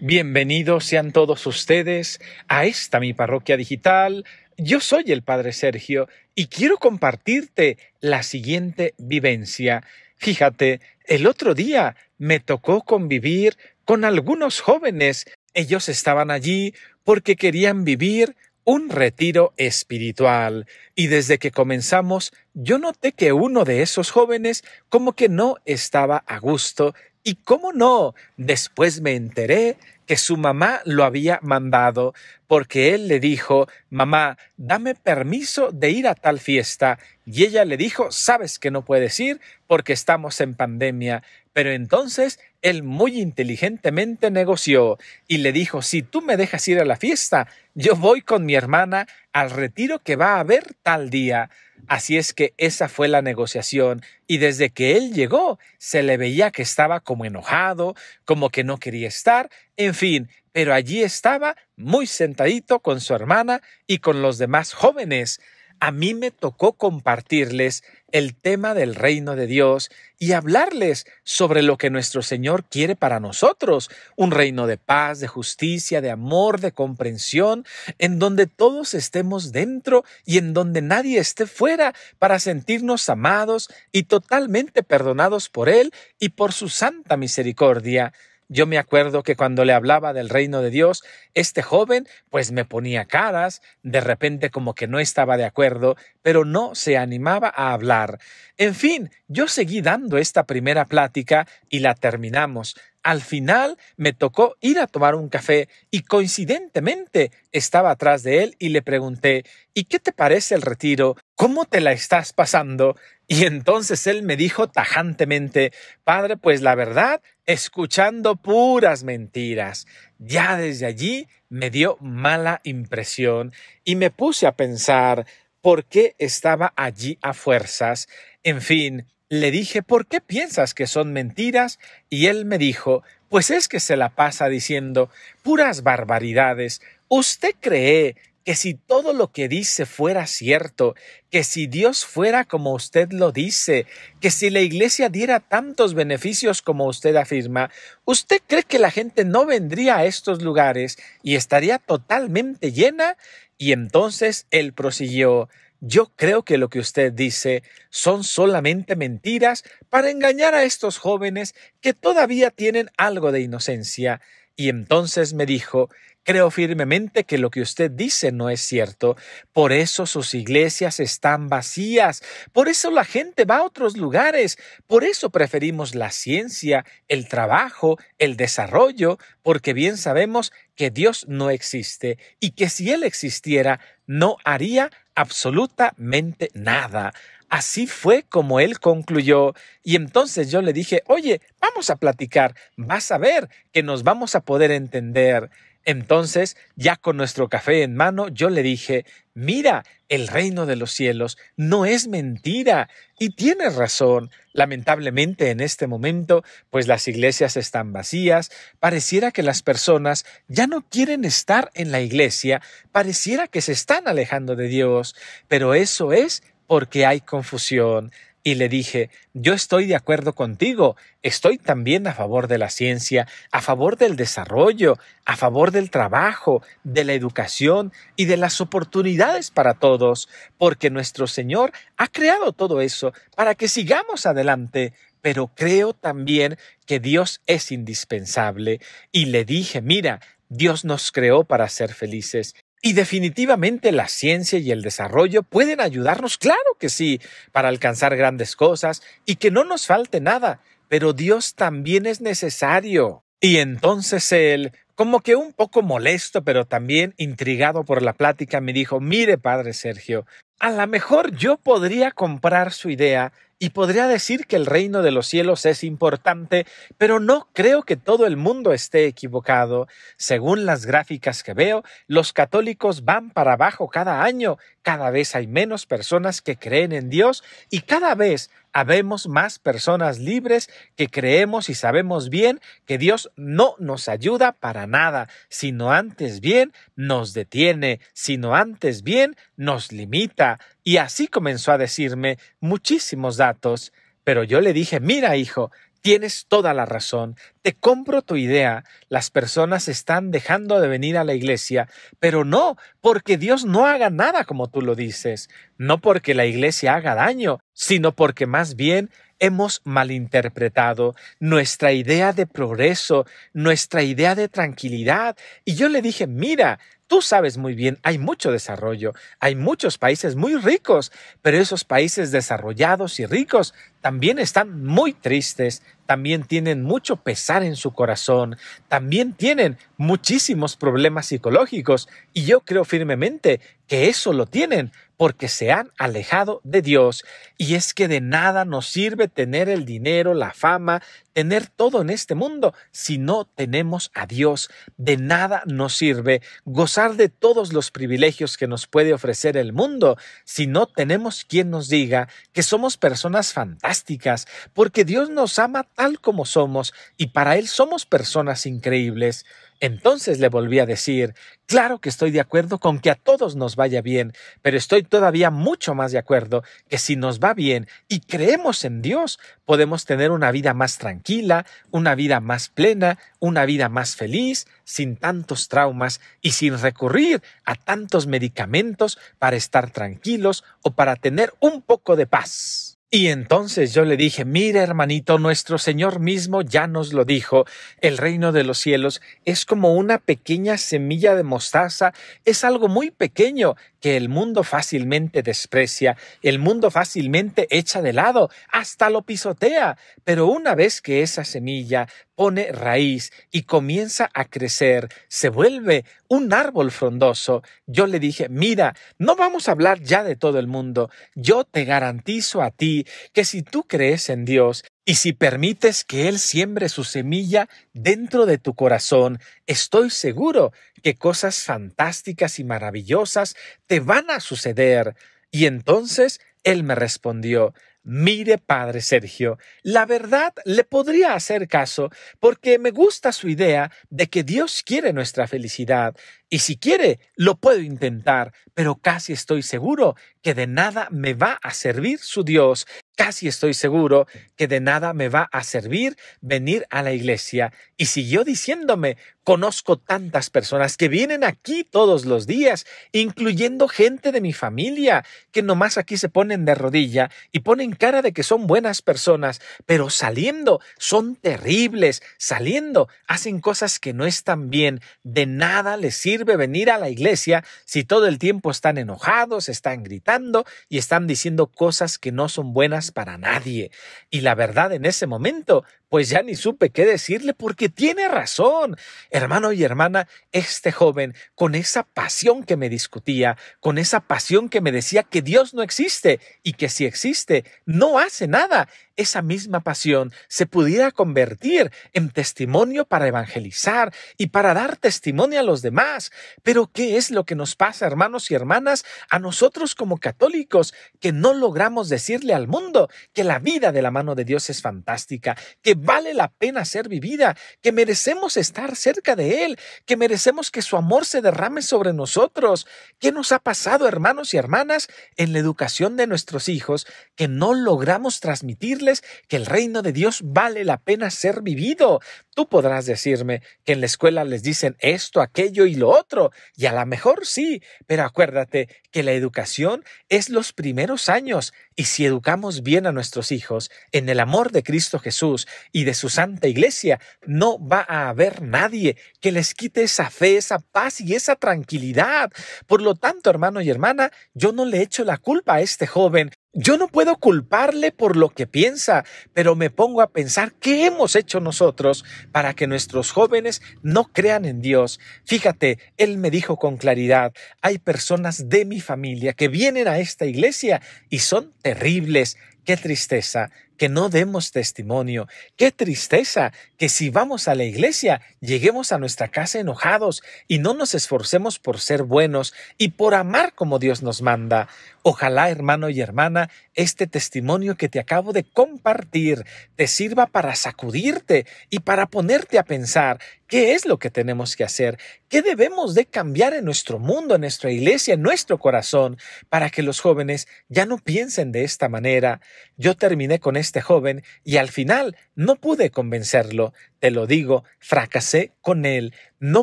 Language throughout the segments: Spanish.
Bienvenidos sean todos ustedes a esta mi parroquia digital. Yo soy el Padre Sergio y quiero compartirte la siguiente vivencia. Fíjate, el otro día me tocó convivir con algunos jóvenes. Ellos estaban allí porque querían vivir un retiro espiritual. Y desde que comenzamos, yo noté que uno de esos jóvenes como que no estaba a gusto y cómo no, después me enteré que su mamá lo había mandado porque él le dijo, mamá, dame permiso de ir a tal fiesta. Y ella le dijo, sabes que no puedes ir porque estamos en pandemia. Pero entonces él muy inteligentemente negoció y le dijo, si tú me dejas ir a la fiesta, yo voy con mi hermana al retiro que va a haber tal día. Así es que esa fue la negociación y desde que él llegó se le veía que estaba como enojado, como que no quería estar, en fin, pero allí estaba muy sentadito con su hermana y con los demás jóvenes a mí me tocó compartirles el tema del reino de Dios y hablarles sobre lo que nuestro Señor quiere para nosotros, un reino de paz, de justicia, de amor, de comprensión, en donde todos estemos dentro y en donde nadie esté fuera para sentirnos amados y totalmente perdonados por Él y por su santa misericordia. Yo me acuerdo que cuando le hablaba del reino de Dios, este joven pues me ponía caras, de repente como que no estaba de acuerdo, pero no se animaba a hablar. En fin, yo seguí dando esta primera plática y la terminamos. Al final me tocó ir a tomar un café y coincidentemente estaba atrás de él y le pregunté ¿Y qué te parece el retiro? ¿Cómo te la estás pasando? Y entonces él me dijo tajantemente Padre, pues la verdad, escuchando puras mentiras. Ya desde allí me dio mala impresión y me puse a pensar por qué estaba allí a fuerzas en fin, le dije, ¿por qué piensas que son mentiras? Y él me dijo, pues es que se la pasa diciendo puras barbaridades. ¿Usted cree que si todo lo que dice fuera cierto, que si Dios fuera como usted lo dice, que si la Iglesia diera tantos beneficios como usted afirma, ¿usted cree que la gente no vendría a estos lugares y estaría totalmente llena? Y entonces él prosiguió yo creo que lo que usted dice son solamente mentiras para engañar a estos jóvenes que todavía tienen algo de inocencia. Y entonces me dijo, creo firmemente que lo que usted dice no es cierto, por eso sus iglesias están vacías, por eso la gente va a otros lugares, por eso preferimos la ciencia, el trabajo, el desarrollo, porque bien sabemos que Dios no existe y que si Él existiera, no haría absolutamente nada. Así fue como él concluyó. Y entonces yo le dije, oye, vamos a platicar, vas a ver que nos vamos a poder entender. Entonces, ya con nuestro café en mano, yo le dije, mira, el reino de los cielos no es mentira. Y tienes razón. Lamentablemente en este momento, pues las iglesias están vacías, pareciera que las personas ya no quieren estar en la iglesia, pareciera que se están alejando de Dios, pero eso es porque hay confusión y le dije, yo estoy de acuerdo contigo, estoy también a favor de la ciencia, a favor del desarrollo, a favor del trabajo, de la educación y de las oportunidades para todos, porque nuestro Señor ha creado todo eso para que sigamos adelante. Pero creo también que Dios es indispensable. Y le dije, mira, Dios nos creó para ser felices y definitivamente la ciencia y el desarrollo pueden ayudarnos, claro que sí, para alcanzar grandes cosas y que no nos falte nada, pero Dios también es necesario. Y entonces él, como que un poco molesto, pero también intrigado por la plática, me dijo, mire, padre Sergio, a lo mejor yo podría comprar su idea y podría decir que el reino de los cielos es importante, pero no creo que todo el mundo esté equivocado. Según las gráficas que veo, los católicos van para abajo cada año, cada vez hay menos personas que creen en Dios y cada vez habemos más personas libres que creemos y sabemos bien que Dios no nos ayuda para nada, sino antes bien nos detiene, sino antes bien nos limita, y así comenzó a decirme muchísimos datos, pero yo le dije, mira hijo, Tienes toda la razón, te compro tu idea, las personas están dejando de venir a la iglesia, pero no porque Dios no haga nada como tú lo dices, no porque la iglesia haga daño, sino porque más bien hemos malinterpretado nuestra idea de progreso, nuestra idea de tranquilidad. Y yo le dije, mira, Tú sabes muy bien, hay mucho desarrollo, hay muchos países muy ricos, pero esos países desarrollados y ricos también están muy tristes, también tienen mucho pesar en su corazón, también tienen muchísimos problemas psicológicos y yo creo firmemente que eso lo tienen porque se han alejado de Dios. Y es que de nada nos sirve tener el dinero, la fama, tener todo en este mundo si no tenemos a Dios. De nada nos sirve gozar de todos los privilegios que nos puede ofrecer el mundo si no tenemos quien nos diga que somos personas fantásticas, porque Dios nos ama tal como somos y para Él somos personas increíbles. Entonces le volví a decir, claro que estoy de acuerdo con que a todos nos vaya bien, pero estoy todavía mucho más de acuerdo que si nos va bien y creemos en Dios, podemos tener una vida más tranquila, una vida más plena, una vida más feliz, sin tantos traumas y sin recurrir a tantos medicamentos para estar tranquilos o para tener un poco de paz. Y entonces yo le dije, mira hermanito, nuestro Señor mismo ya nos lo dijo, el reino de los cielos es como una pequeña semilla de mostaza, es algo muy pequeño que el mundo fácilmente desprecia, el mundo fácilmente echa de lado, hasta lo pisotea, pero una vez que esa semilla pone raíz y comienza a crecer, se vuelve un árbol frondoso. Yo le dije, mira, no vamos a hablar ya de todo el mundo. Yo te garantizo a ti que si tú crees en Dios y si permites que Él siembre su semilla dentro de tu corazón, estoy seguro que cosas fantásticas y maravillosas te van a suceder. Y entonces Él me respondió, Mire, padre Sergio, la verdad le podría hacer caso porque me gusta su idea de que Dios quiere nuestra felicidad y si quiere, lo puedo intentar, pero casi estoy seguro que de nada me va a servir su Dios, casi estoy seguro que de nada me va a servir venir a la iglesia. Y siguió diciéndome, conozco tantas personas que vienen aquí todos los días, incluyendo gente de mi familia, que nomás aquí se ponen de rodilla y ponen cara de que son buenas personas, pero saliendo son terribles, saliendo hacen cosas que no están bien, de nada les sirve venir a la iglesia si todo el tiempo están enojados, están gritando y están diciendo cosas que no son buenas para nadie? Y la verdad en ese momento, pues ya ni supe qué decirle porque tiene razón. Hermano y hermana, este joven, con esa pasión que me discutía, con esa pasión que me decía que Dios no existe y que si existe, no hace nada, esa misma pasión se pudiera convertir en testimonio para evangelizar y para dar testimonio a los demás. Pero ¿qué es lo que nos pasa, hermanos y hermanas, a nosotros como católicos que no logramos decirle al mundo que la vida de la mano de Dios es fantástica, que vale la pena ser vivida, que merecemos estar cerca de Él, que merecemos que su amor se derrame sobre nosotros? ¿Qué nos ha pasado, hermanos y hermanas, en la educación de nuestros hijos que no logramos transmitir que el reino de Dios vale la pena ser vivido, Tú podrás decirme que en la escuela les dicen esto, aquello y lo otro, y a lo mejor sí, pero acuérdate que la educación es los primeros años, y si educamos bien a nuestros hijos en el amor de Cristo Jesús y de su santa iglesia, no va a haber nadie que les quite esa fe, esa paz y esa tranquilidad. Por lo tanto, hermano y hermana, yo no le echo la culpa a este joven yo no puedo culparle por lo que piensa, pero me pongo a pensar qué hemos hecho nosotros para que nuestros jóvenes no crean en Dios. Fíjate, él me dijo con claridad, hay personas de mi familia que vienen a esta iglesia y son terribles, Qué tristeza que no demos testimonio. Qué tristeza que si vamos a la iglesia lleguemos a nuestra casa enojados y no nos esforcemos por ser buenos y por amar como Dios nos manda. Ojalá, hermano y hermana, este testimonio que te acabo de compartir te sirva para sacudirte y para ponerte a pensar ¿Qué es lo que tenemos que hacer? ¿Qué debemos de cambiar en nuestro mundo, en nuestra iglesia, en nuestro corazón, para que los jóvenes ya no piensen de esta manera? Yo terminé con este joven y al final no pude convencerlo. Te lo digo, fracasé con él. No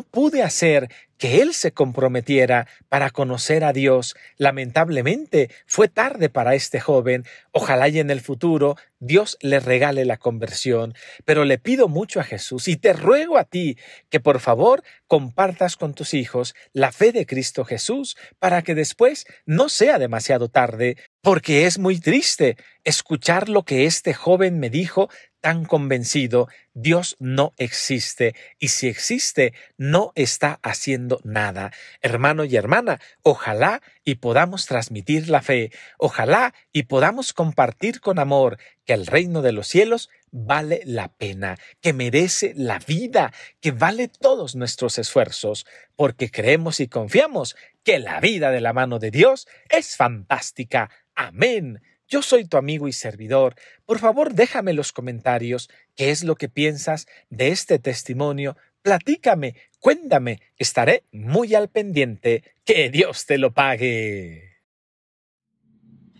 pude hacer que él se comprometiera para conocer a Dios. Lamentablemente fue tarde para este joven. Ojalá y en el futuro Dios le regale la conversión. Pero le pido mucho a Jesús y te ruego a ti que por favor compartas con tus hijos la fe de Cristo Jesús para que después no sea demasiado tarde, porque es muy triste escuchar lo que este joven me dijo tan convencido, Dios no existe y si existe, no está haciendo nada. Hermano y hermana, ojalá y podamos transmitir la fe, ojalá y podamos compartir con amor que el reino de los cielos vale la pena, que merece la vida, que vale todos nuestros esfuerzos, porque creemos y confiamos que la vida de la mano de Dios es fantástica. Amén. Yo soy tu amigo y servidor. Por favor, déjame en los comentarios qué es lo que piensas de este testimonio. Platícame, cuéntame, estaré muy al pendiente. Que Dios te lo pague.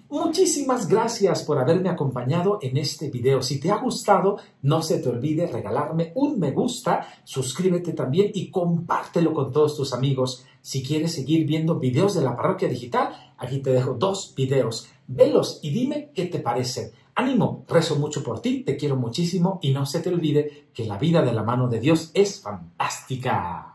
Muchísimas gracias por haberme acompañado en este video. Si te ha gustado, no se te olvide regalarme un me gusta, suscríbete también y compártelo con todos tus amigos. Si quieres seguir viendo videos de la parroquia digital, aquí te dejo dos videos. Velos y dime qué te parecen. Ánimo, rezo mucho por ti, te quiero muchísimo y no se te olvide que la vida de la mano de Dios es fantástica.